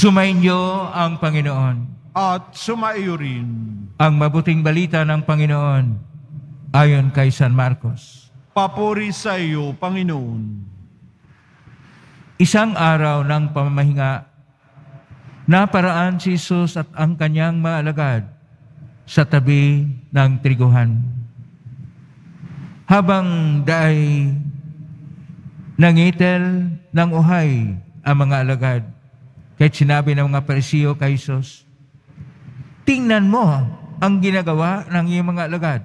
Sumainyo ang Panginoon. At sumaiyo rin. Ang mabuting balita ng Panginoon ayon kay San Marcos. Papuri sa iyo, Panginoon. Isang araw ng pamahinga, naparaan si Jesus at ang kanyang maalagad sa tabi ng triguhan. Habang daay nangitel ng uhay ang mga alagad, kahit sinabi ng mga parisiyo kay Jesus, tingnan mo ang ginagawa ng iyong mga alagad.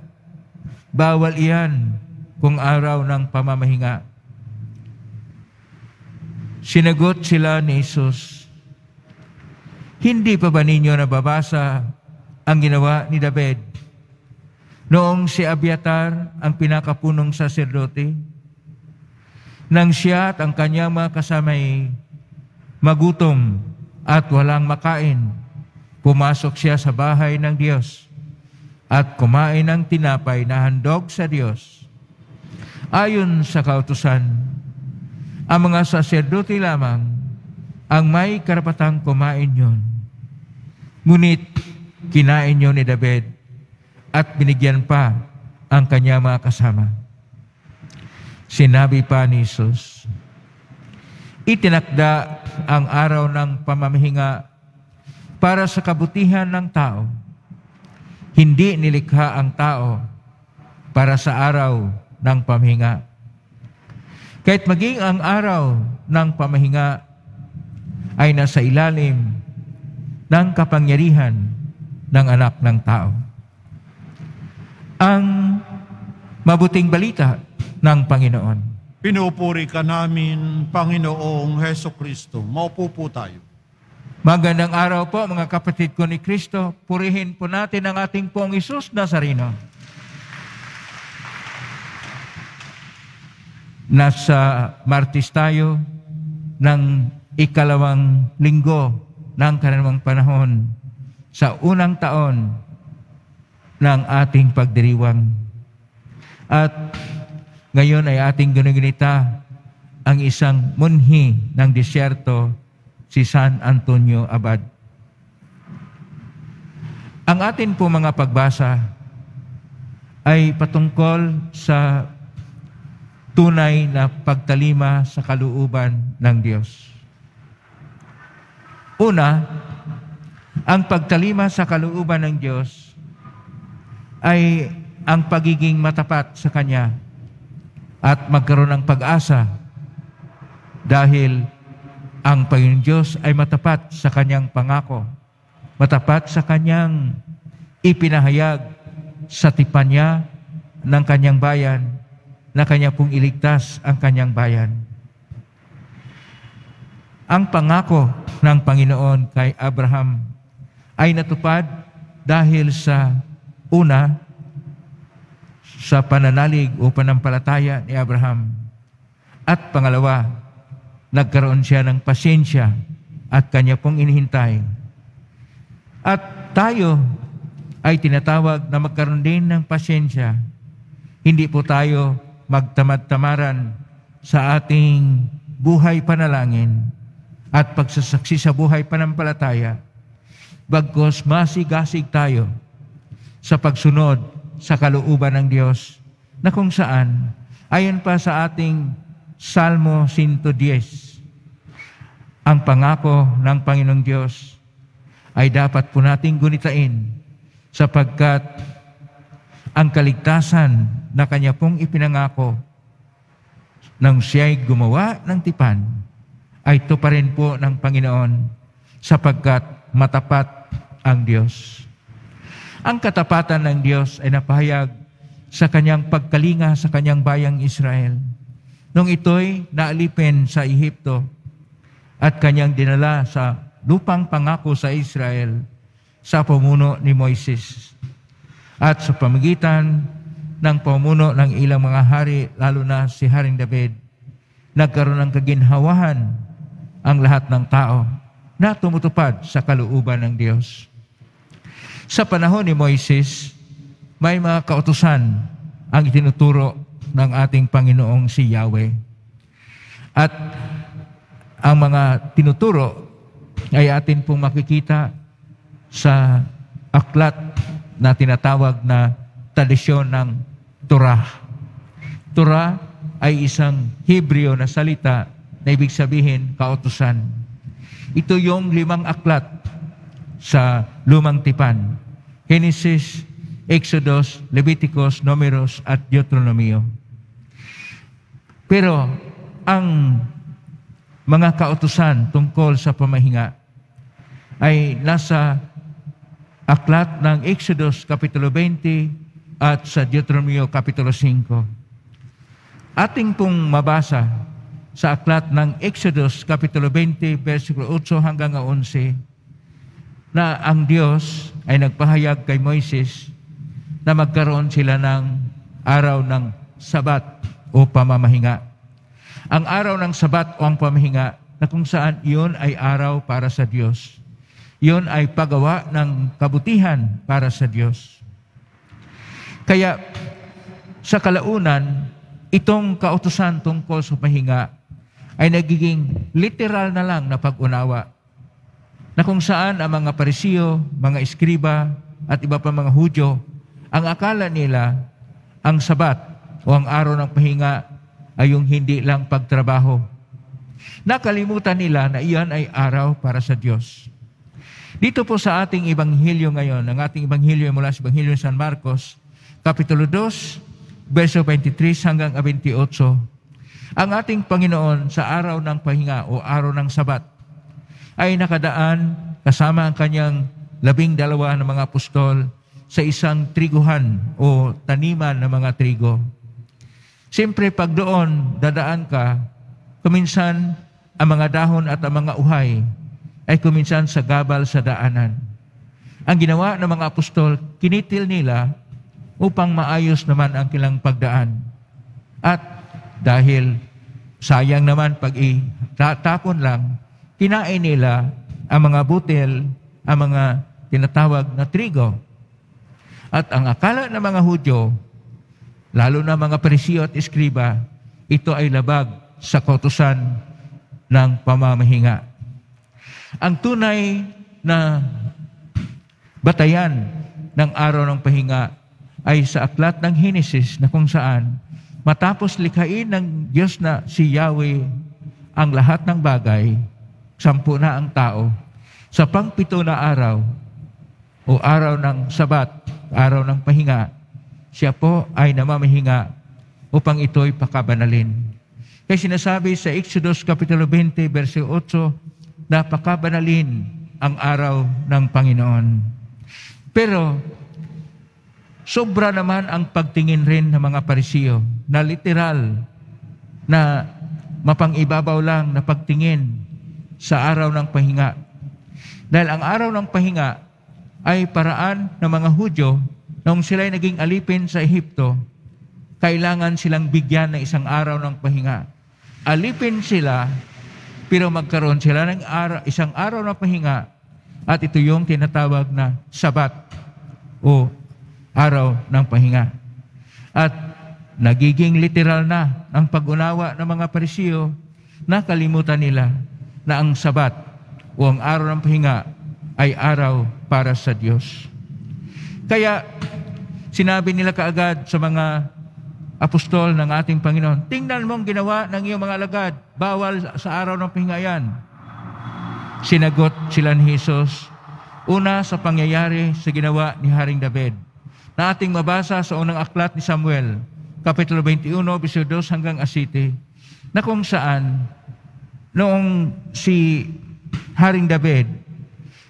Bawal iyan kung araw ng pamamahinga. Sinagot sila ni Jesus, Hindi pa ba ninyo nababasa ang ginawa ni David? Noong si Abiatar ang pinakapunong saserdote, nang siya at ang kanyang mga kasamay magutom at walang makain. Pumasok siya sa bahay ng Diyos at kumain ng tinapay na handog sa Diyos. Ayon sa kautusan, ang mga saserdote lamang ang may karapatang kumain yon. Ngunit kinain yon ni David at binigyan pa ang kanya mga kasama. Sinabi pa ni Jesus, itinakda ang araw ng pamamahinga para sa kabutihan ng tao. Hindi nilikha ang tao para sa araw ng pamahinga. Kahit maging ang araw ng pamahinga ay nasa ilalim ng kapangyarihan ng anak ng tao. Ang mabuting balita ng Panginoon. Pinupuri ka namin, Panginoong Heso Kristo. Maupo po tayo. Magandang araw po mga kapatid ko ni Kristo. Purihin po natin ang ating pong Isus Nazareno. Nasa Martis tayo ng ikalawang linggo ng kanilang panahon sa unang taon ng ating pagdiriwang. At ngayon ay ating ginugunita ang isang munhi ng disyerto, si San Antonio Abad. Ang atin po mga pagbasa ay patungkol sa tunay na pagtalima sa kaluuban ng Diyos. Una, ang pagtalima sa kaluuban ng Diyos ay ang pagiging matapat sa Kanya at magkaroon ng pag-asa dahil ang Panginoon Diyos ay matapat sa kanyang pangako, matapat sa kanyang ipinahayag sa tipan niya ng kanyang bayan na kanya pong iligtas ang kanyang bayan. Ang pangako ng Panginoon kay Abraham ay natupad dahil sa una, sa pananalig o panampalataya ni Abraham. At pangalawa, nagkaroon siya ng pasensya at kanya pong inihintay. At tayo ay tinatawag na magkaroon din ng pasensya. Hindi po tayo magtamad-tamaran sa ating buhay panalangin at pagsasaksi sa buhay panampalataya. Bagkos masigasig tayo sa pagsunod sa kalooban ng Diyos na kung saan, ayon pa sa ating Salmo 110, ang pangako ng Panginoong Diyos ay dapat po nating gunitain sapagkat ang kaligtasan na Kanya pong ipinangako nang siya'y gumawa ng tipan ay ito pa rin po ng Panginoon sapagkat matapat ang Diyos. Ang katapatan ng Diyos ay napahayag sa kanyang pagkalinga sa kanyang bayang Israel. Nung ito'y naalipin sa Ehipto at kanyang dinala sa lupang pangako sa Israel sa pamuno ni Moises at sa pamagitan ng pamuno ng ilang mga hari, lalo na si Haring David, nagkaroon ng kaginhawahan ang lahat ng tao na tumutupad sa kalooban ng Diyos. Sa panahon ni Moises, may mga kautusan ang itinuturo ng ating Panginoong si Yahweh. At ang mga tinuturo ay atin pong makikita sa aklat na tinatawag na tradisyon ng Torah. Torah ay isang Hebreo na salita na ibig sabihin kautusan. Ito yung limang aklat sa Lumang Tipan. Genesis, Exodus, Leviticus, Numeros at Deuteronomio. Pero ang mga kautusan tungkol sa pamahinga ay nasa aklat ng Exodus Kapitulo 20 at sa Deuteronomio Kapitulo 5. Ating pong mabasa sa aklat ng Exodus Kapitulo 20 versikulo 8 hanggang 11 na ang Diyos ay nagpahayag kay Moises na magkaroon sila ng araw ng sabat o pamamahinga. Ang araw ng sabat o ang pamahinga na kung saan iyon ay araw para sa Diyos. Iyon ay pagawa ng kabutihan para sa Diyos. Kaya sa kalaunan, itong kautosan tungkol sa pahinga ay nagiging literal na lang na pag-unawa na kung saan ang mga parisiyo, mga iskriba, at iba pa mga Hudyo, ang akala nila, ang sabat o ang araw ng pahinga ay yung hindi lang pagtrabaho. Nakalimutan nila na iyan ay araw para sa Diyos. Dito po sa ating Ibanghilyo ngayon, ang ating Ibanghilyo mula sa Ibanghilyo ng San Marcos, Kapitulo 2, verso 23 hanggang 28, ang ating Panginoon sa araw ng pahinga o araw ng sabat ay nakadaan kasama ang kanyang labing dalawa ng mga apostol sa isang triguhan o taniman ng mga trigo. Siyempre, pag doon dadaan ka, kuminsan ang mga dahon at ang mga uhay ay kuminsan sa gabal sa daanan. Ang ginawa ng mga apostol, kinitil nila upang maayos naman ang kilang pagdaan. At dahil sayang naman pag itapon lang, kinain nila ang mga butil, ang mga tinatawag na trigo. At ang akala ng mga Hudyo, lalo na mga presiyo at eskriba, ito ay labag sa kautosan ng pamamahinga. Ang tunay na batayan ng araw ng pahinga ay sa aklat ng Henesis na kung saan matapos likhain ng Diyos na si Yahweh ang lahat ng bagay, sampu na ang tao, sa pangpito na araw, o araw ng sabat, araw ng pahinga, siya po ay namamahinga upang ito'y pakabanalin. Kaya sinasabi sa Exodus Kapitulo 20, verse 8, na pakabanalin ang araw ng Panginoon. Pero, sobra naman ang pagtingin rin ng mga parisiyo na literal na mapangibabaw lang na pagtingin sa araw ng pahinga. Dahil ang araw ng pahinga ay paraan ng mga Hudyo noong sila'y naging alipin sa Ehipto, kailangan silang bigyan ng isang araw ng pahinga. Alipin sila, pero magkaroon sila ng araw, isang araw ng pahinga at ito yung tinatawag na sabat o araw ng pahinga. At nagiging literal na ang pag-unawa ng mga parisiyo na kalimutan nila na ang sabat o ang araw ng pahinga ay araw para sa Diyos. Kaya sinabi nila kaagad sa mga apostol ng ating Panginoon, tingnan mo ang ginawa ng iyong mga alagad, bawal sa araw ng pahinga yan. Sinagot sila ni Jesus, una sa pangyayari sa ginawa ni Haring David, na ating mabasa sa unang aklat ni Samuel, Kapitulo 21, Bisyo 2 hanggang Asite, na kung saan noong si Haring David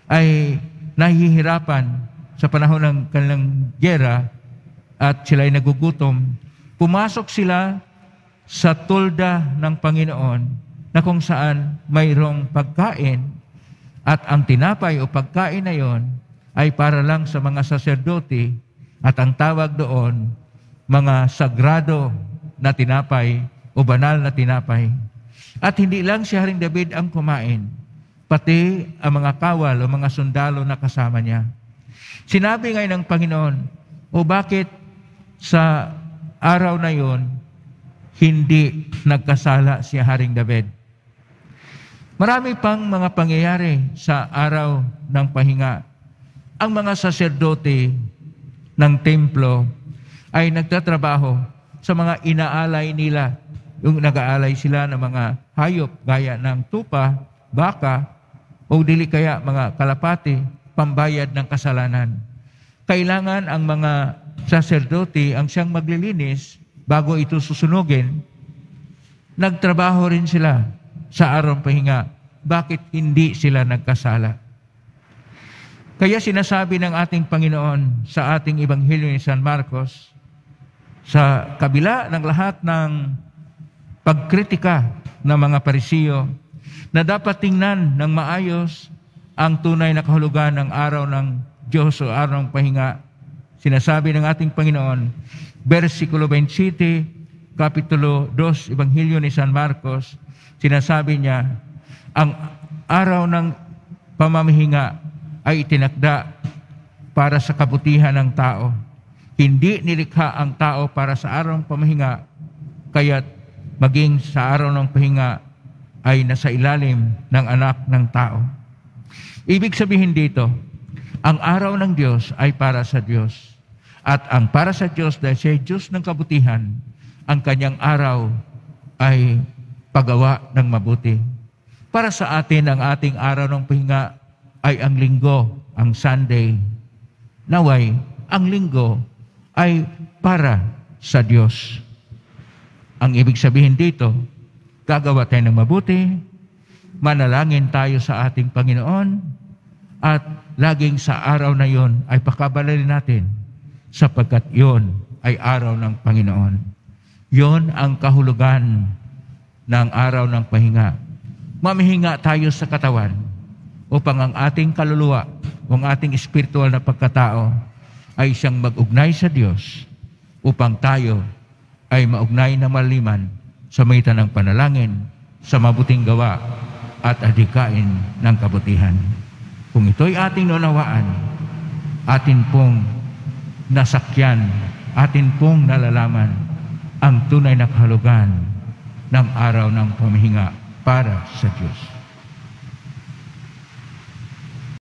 ay nahihirapan sa panahon ng kanilang gera at sila ay nagugutom, pumasok sila sa tulda ng Panginoon na kung saan mayroong pagkain at ang tinapay o pagkain na yon ay para lang sa mga saserdote at ang tawag doon mga sagrado na tinapay o banal na tinapay at hindi lang si Haring David ang kumain, pati ang mga kawal o mga sundalo na kasama niya. Sinabi ngayon ng Panginoon, o bakit sa araw na yon hindi nagkasala si Haring David? Marami pang mga pangyayari sa araw ng pahinga. Ang mga saserdote ng templo ay nagtatrabaho sa mga inaalay nila yung nag-aalay sila ng mga hayop gaya ng tupa, baka, o dili kaya mga kalapati, pambayad ng kasalanan. Kailangan ang mga saserdote ang siyang maglilinis bago ito susunugin. Nagtrabaho rin sila sa araw pahinga. Bakit hindi sila nagkasala? Kaya sinasabi ng ating Panginoon sa ating Ebanghelyo ni San Marcos, sa kabila ng lahat ng pagkritika ng mga parisiyo na dapat tingnan ng maayos ang tunay na kahulugan ng araw ng Diyos o araw ng pahinga. Sinasabi ng ating Panginoon, versikulo 27, kapitulo 2, Ebanghelyo ni San Marcos, sinasabi niya, ang araw ng pamamahinga ay itinakda para sa kabutihan ng tao. Hindi nilikha ang tao para sa araw ng pamahinga, kaya't maging sa araw ng pahinga ay nasa ilalim ng anak ng tao. Ibig sabihin dito, ang araw ng Diyos ay para sa Diyos. At ang para sa Diyos dahil siya ay Diyos ng kabutihan, ang kanyang araw ay paggawa ng mabuti. Para sa atin, ang ating araw ng pahinga ay ang linggo, ang Sunday. Naway, ang linggo ay para sa Diyos. Ang ibig sabihin dito, gagawa tayo ng mabuti, manalangin tayo sa ating Panginoon, at laging sa araw na yon ay pakabalalin natin sapagkat yon ay araw ng Panginoon. Yon ang kahulugan ng araw ng pahinga. Mamihinga tayo sa katawan upang ang ating kaluluwa o ang ating espiritual na pagkatao ay siyang mag-ugnay sa Diyos upang tayo ay maugnay na maliman sa magitan tanang panalangin, sa mabuting gawa at adikain ng kabutihan. Kung ito'y ating nunawaan, atin pong nasakyan, atin pong nalalaman ang tunay na kahulugan ng araw ng pamihinga para sa Diyos.